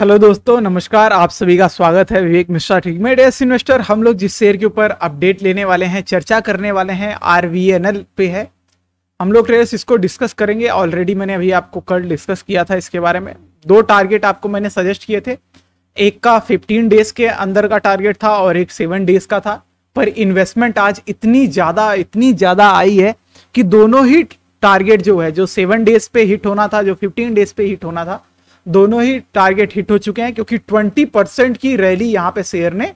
hello दोस्तों नमस्कार आप सभी का स्वागत है विवेक मिश्रा ठीक में डेस इन्वेस्टर हम लोग जिस शेयर के ऊपर अपडेट लेने वाले हैं चर्चा करने वाले हैं आर पे है हम लोग ट्रेस इसको डिस्कस करेंगे ऑलरेडी मैंने अभी आपको कल डिस्कस किया था इसके बारे में दो टारगेट आपको मैंने सजेस्ट किए थे एक का फिफ्टीन डेज के अंदर का टारगेट था और एक सेवन डेज का था पर इन्वेस्टमेंट आज इतनी ज़्यादा इतनी ज़्यादा आई है कि दोनों ही टारगेट जो है जो सेवन डेज पे हिट होना था जो फिफ्टीन डेज पे हिट होना था दोनों ही टारगेट हिट हो चुके हैं क्योंकि ट्वेंटी परसेंट की रैली यहाँ पे शेयर ने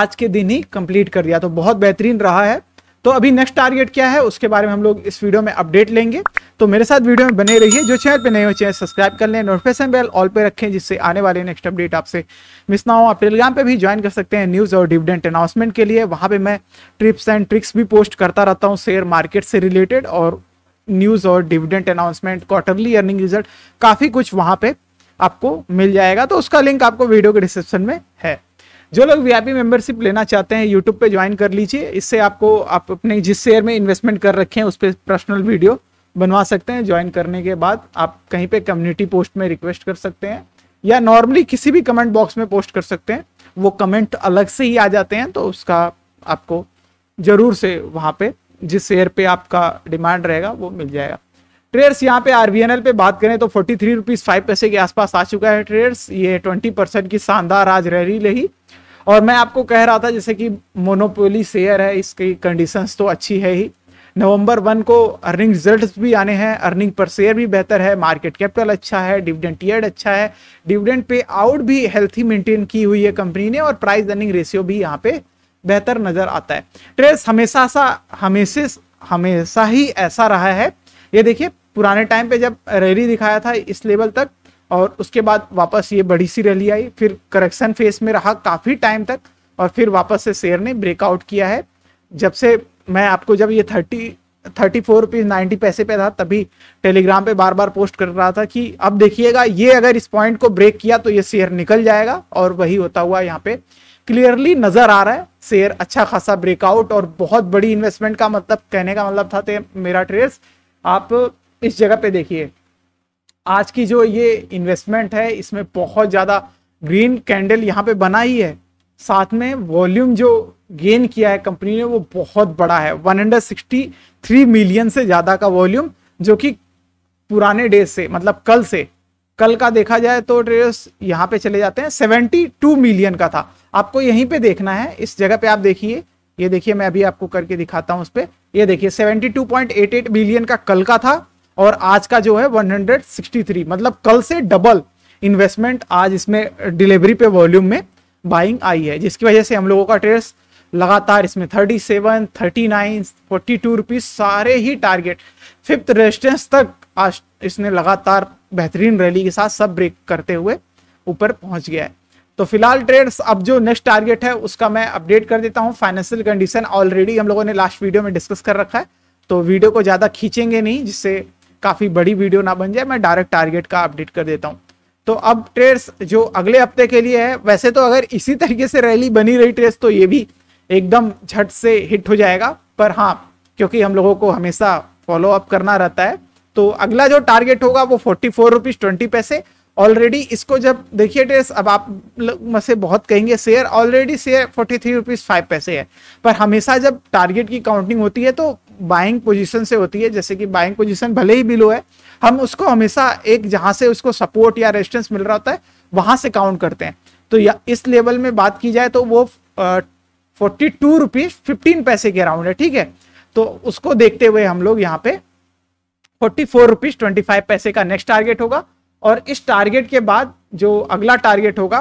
आज के दिन ही कंप्लीट कर दिया तो बहुत बेहतरीन रहा है तो अभी नेक्स्ट टारगेट क्या है उसके बारे में हम लोग इस वीडियो में अपडेट लेंगे तो मेरे साथ वीडियो में बने रहिए जो चैनल पे नए हो चैनल सब्सक्राइब कर लें नोटिफिकेशन बेल ऑल पे रखें जिससे आने वाले नेक्स्ट अपडेट आपसे मिस ना हो आप टेलीग्राम पे भी ज्वाइन कर सकते हैं न्यूज़ और डिविडेंट अनाउंसमेंट के लिए वहां पर मैं ट्रिप्स एंड ट्रिक्स भी पोस्ट करता रहता हूँ शेयर मार्केट से रिलेटेड और न्यूज़ और dividend announcement quarterly earning result काफ़ी कुछ वहाँ पे आपको मिल जाएगा तो उसका लिंक आपको वीडियो के डिस्क्रिप्शन में है जो लोग वीआईपी मेंबरशिप लेना चाहते हैं यूट्यूब पे ज्वाइन कर लीजिए इससे आपको आप अपने जिस शेयर में इन्वेस्टमेंट कर रखे हैं उस पर पर्सनल वीडियो बनवा सकते हैं ज्वाइन करने के बाद आप कहीं पे कम्युनिटी पोस्ट में रिक्वेस्ट कर सकते हैं या नॉर्मली किसी भी कमेंट बॉक्स में पोस्ट कर सकते हैं वो कमेंट अलग से ही आ जाते हैं तो उसका आपको ज़रूर से वहाँ पे जिस शेयर पे आपका डिमांड रहेगा वो मिल जाएगा ट्रेडर्स यहाँ पे आर पे बात करें तो फोर्टी थ्री रुपीज फाइव पैसे के आसपास आ चुका है ट्रेडर्स ये ट्वेंटी परसेंट की शानदार आज रैली रही और मैं आपको कह रहा था जैसे कि मोनोपोली शेयर है इसकी कंडीशंस तो अच्छी है ही नवंबर वन को अर्निंग रिजल्ट्स भी आने हैं अर्निंग पर शेयर भी बेहतर है मार्केट कैपिटल अच्छा है डिविडेंट ईयर अच्छा है डिविडेंट पे आउट भी हेल्थी मेंटेन की हुई है कंपनी ने और प्राइस अर्निंग रेशियो भी यहाँ पे बेहतर नजर आता है ट्रेस हमेशा सा हमेशा हमेशा ही ऐसा रहा है ये देखिए पुराने टाइम पे जब रैली दिखाया था इस लेवल तक और उसके बाद वापस ये बड़ी सी रैली आई फिर करेक्शन फेस में रहा काफ़ी टाइम तक और फिर वापस से शेयर ने ब्रेकआउट किया है जब से मैं आपको जब ये thirty thirty four rupees ninety पैसे पे था तभी टेलीग्राम पे बार बार पोस्ट कर रहा था कि अब देखिएगा ये अगर इस पॉइंट को ब्रेक किया तो ये शेयर निकल जाएगा और वही होता हुआ यहाँ पे क्लियरली नजर आ रहा है शेयर अच्छा खासा ब्रेकआउट और बहुत बड़ी इन्वेस्टमेंट का मतलब कहने का मतलब था मेरा ट्रेस आप इस जगह पे देखिए आज की जो ये इन्वेस्टमेंट है इसमें बहुत ज़्यादा ग्रीन कैंडल यहाँ पे बना ही है साथ में वॉल्यूम जो गेन किया है कंपनी ने वो बहुत बड़ा है 163 मिलियन से ज़्यादा का वॉल्यूम जो कि पुराने डे से मतलब कल से कल का देखा जाए तो ट्रेडर्स यहाँ पे चले जाते हैं सेवेंटी टू मिलियन का था आपको यहीं पे देखना है इस जगह पे आप देखिए ये देखिए मैं अभी आपको करके दिखाता हूँ उस पर ये देखिए seventy two point eight eight million का कल का था और आज का जो है वन हंड्रेड सिक्सटी थ्री मतलब कल से डबल इन्वेस्टमेंट आज इसमें डिलीवरी पे वॉल्यूम में बाइंग आई है जिसकी वजह से हम लोगों का ट्रेडर्स लगातार इसमें thirty seven nine forty two rupees सारे ही टारगेट फिफ्थ रेजिस्टेंस तक आज इसने लगातार बेहतरीन रैली के साथ सब ब्रेक करते हुए ऊपर पहुंच गया है तो फिलहाल ट्रेड्स अब जो नेक्स्ट टारगेट है उसका मैं अपडेट कर देता हूं फाइनेंशियल कंडीशन ऑलरेडी हम लोगों ने लास्ट वीडियो में डिस्कस कर रखा है तो वीडियो को ज़्यादा खींचेंगे नहीं जिससे काफ़ी बड़ी वीडियो ना बन जाए मैं डायरेक्ट टारगेट का अपडेट कर देता हूँ तो अब ट्रेड्स जो अगले हफ्ते के लिए है वैसे तो अगर इसी तरीके से रैली बनी रही ट्रेड्स तो ये भी एकदम झट से हिट हो जाएगा पर हाँ क्योंकि हम लोगों को हमेशा फॉलो अप करना रहता है तो अगला जो टारगेट होगा वो फोर्टी फोर रुपीज ट्वेंटी पैसे ऑलरेडी इसको जब देखिए टेस्ट अब आप में से बहुत कहेंगे share already share forty three rupees five पैसे है पर हमेशा जब टारगेट की काउंटिंग होती है तो बाइंग पोजीशन से होती है जैसे कि बाइंग पोजीशन भले ही बिलो है हम उसको हमेशा एक जहां से उसको सपोर्ट या रेजिस्टेंस मिल रहा होता है वहां से काउंट करते हैं तो या इस लेवल में बात की जाए तो वो फोर्टी टू रुपीज फिफ्टीन पैसे के अराउंड है ठीक है तो उसको देखते हुए हम लोग यहाँ पे forty four rupees twenty five पैसे का नेक्स्ट टारगेट होगा और इस टारगेट के बाद जो अगला टारगेट होगा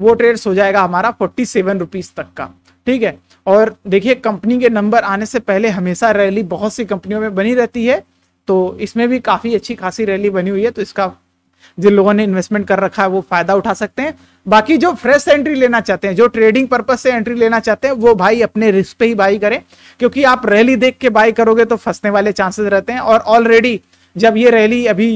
वो ट्रेड्स हो जाएगा हमारा फोर्टी सेवन रुपीज तक का ठीक है और देखिए कंपनी के नंबर आने से पहले हमेशा रैली बहुत सी कंपनियों में बनी रहती है तो इसमें भी काफ़ी अच्छी खासी रैली बनी हुई है तो इसका जिन लोगों ने इन्वेस्टमेंट कर रखा है वो फायदा उठा सकते हैं बाकी जो फ्रेश एंट्री लेना चाहते हैं जो ट्रेडिंग पर्पज से एंट्री लेना चाहते हैं वो भाई अपने रिस्क पे ही बाई करें क्योंकि आप रैली देख के बाई करोगे तो फंसने वाले चांसेस रहते हैं और ऑलरेडी जब ये रैली अभी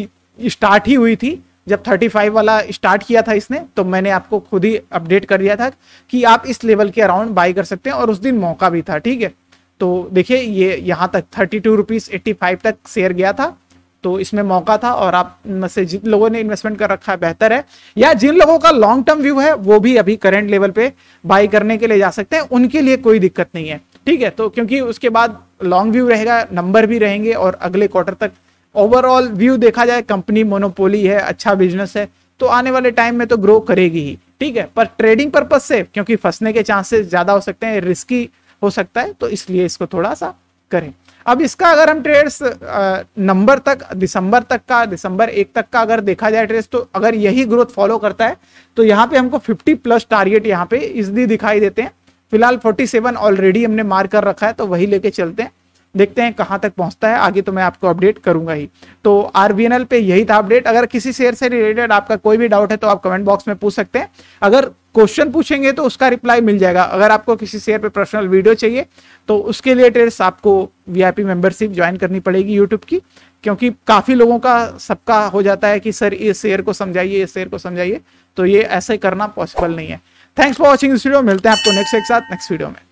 स्टार्ट ही हुई थी जब 35 वाला स्टार्ट किया था इसने तो मैंने आपको खुद ही अपडेट कर दिया था कि आप इस लेवल के अराउंड बाई कर सकते हैं और उस दिन मौका भी था ठीक है तो देखिए ये यहाँ तक thirty two rupees eighty five तक शेयर गया था तो इसमें मौका था और आप में से जिन लोगों ने इन्वेस्टमेंट कर रखा है बेहतर है या जिन लोगों का लॉन्ग टर्म व्यू है वो भी अभी करंट लेवल पे बाई करने के लिए जा सकते हैं उनके लिए कोई दिक्कत नहीं है ठीक है तो क्योंकि उसके बाद लॉन्ग व्यू रहेगा नंबर भी रहेंगे और अगले क्वार्टर तक ओवरऑल व्यू देखा जाए कंपनी मोनोपोली है अच्छा बिजनेस है तो आने वाले टाइम में तो ग्रो करेगी ही ठीक है पर ट्रेडिंग पर्पज से क्योंकि फंसने के चांसेस ज़्यादा हो सकते हैं रिस्की हो सकता है तो इसलिए इसको थोड़ा सा करें अब इसका अगर हम ट्रेड्स नंबर तक दिसंबर तक का दिसंबर एक तक का अगर देखा जाए ट्रेड्स तो अगर यही ग्रोथ फॉलो करता है तो यहाँ पे हमको 50 प्लस टारगेट यहाँ पे इजली दिखाई देते हैं फिलहाल 47 ऑलरेडी हमने मार कर रखा है तो वही लेके चलते हैं देखते हैं कहाँ तक पहुंचता है आगे तो मैं आपको अपडेट करूंगा ही तो आर पे यही था अपडेट अगर किसी शेयर से रिलेटेड आपका कोई भी डाउट है तो आप कमेंट बॉक्स में पूछ सकते हैं अगर क्वेश्चन पूछेंगे तो उसका रिप्लाई मिल जाएगा अगर आपको किसी शेयर पे पर्सनल वीडियो चाहिए तो उसके लिए आपको वीआईपी मेंबरशिप ज्वाइन करनी पड़ेगी यूट्यूब की क्योंकि काफ़ी लोगों का सबका हो जाता है कि सर इस शेयर को समझाइए इस शेयर को समझाइए तो ये ऐसे करना पॉसिबल नहीं है thanks for watching this video मिलते हैं आपको नेक्स्ट एक साथ नेक्स्ट वीडियो में